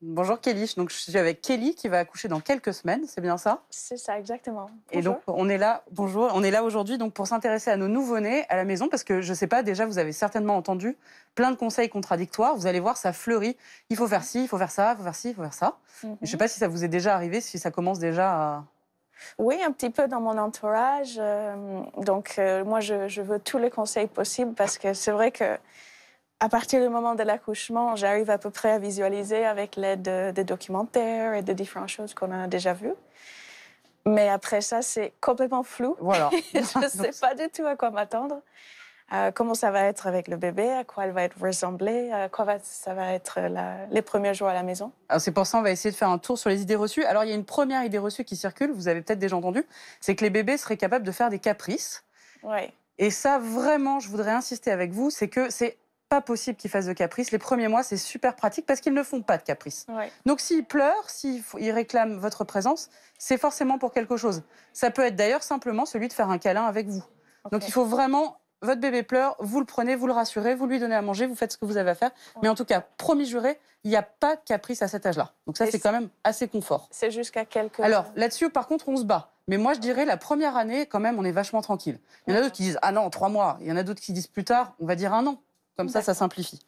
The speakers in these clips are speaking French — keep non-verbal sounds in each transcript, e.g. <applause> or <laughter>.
Bonjour Kelly, donc je suis avec Kelly qui va accoucher dans quelques semaines, c'est bien ça C'est ça exactement. Et donc on est là, bonjour, on est là aujourd'hui donc pour s'intéresser à nos nouveau-nés à la maison parce que je ne sais pas déjà vous avez certainement entendu plein de conseils contradictoires, vous allez voir ça fleurit, il faut faire ci, il faut faire ça, il faut faire ci, il faut faire ça. Mhm. Je ne sais pas si ça vous est déjà arrivé, si ça commence déjà à oui, un petit peu dans mon entourage. Euh, donc, euh, moi, je, je veux tous les conseils possibles parce que c'est vrai que à partir du moment de l'accouchement, j'arrive à peu près à visualiser avec l'aide des documentaires et de différentes choses qu'on a déjà vues. Mais après ça, c'est complètement flou. Voilà. <laughs> je <laughs> ne sais pas du tout à quoi m'attendre. Euh, comment ça va être avec le bébé, à quoi elle va être à quoi va, ça va être les premiers jours à la maison. C'est pour ça qu'on va essayer de faire un tour sur les idées reçues. Alors il y a une première idée reçue qui circule, vous avez peut-être déjà entendu, c'est que les bébés seraient capables de faire des caprices. Et ça, vraiment, je voudrais insister avec vous, c'est que c'est pas possible qu'ils fassent de caprices. Les premiers mois, c'est super pratique parce qu'ils ne font pas de caprices. Donc, Donc s'ils pleurent, s'ils réclament votre présence, c'est forcément pour quelque chose. Ça peut être d'ailleurs simplement celui de faire un câlin avec vous. Donc il faut vraiment votre bébé pleure, vous le prenez, vous le rassurez, vous lui donnez à manger, vous faites ce que vous avez à faire. Mais en tout cas, promis juré, il n'y a pas de caprice à cet âge-là. Donc ça, c'est quand même assez confort. C'est jusqu'à quelques... Alors là-dessus, par contre, on se bat. Mais moi, je dirais, la première année, quand même, on est vachement tranquille. Il y en a d'autres qui disent, ah non, trois mois. Il y en a d'autres qui disent plus tard, on va dire un an. Comme ça, ça simplifie.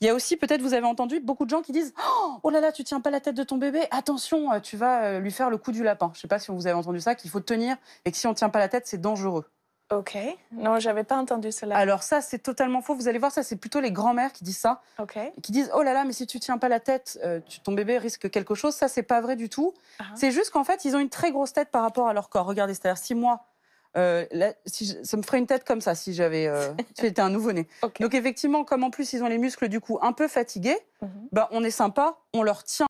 Il y a aussi, peut-être, vous avez entendu beaucoup de gens qui disent Oh, oh là là, tu tiens pas la tête de ton bébé, attention, euh, tu vas euh, lui faire le coup du lapin. Je sais pas si vous avez entendu ça, qu'il faut tenir et que si on tient pas la tête, c'est dangereux. Ok. Non, j'avais pas entendu cela. Alors, ça, c'est totalement faux. Vous allez voir, ça, c'est plutôt les grands-mères qui disent ça. Ok. Qui disent Oh là là, mais si tu tiens pas la tête, euh, ton bébé risque quelque chose. Ça, c'est pas vrai du tout. Ah. C'est juste qu'en fait, ils ont une très grosse tête par rapport à leur corps. Regardez, c'est-à-dire, si moi, euh, si ça me ferait une tête comme ça si j'avais euh, <laughs> j'étais un nouveau-né. Donc effectivement, comme en plus ils ont les muscles du coup un peu fatigués, mhm. bah, on est sympa, on leur tient.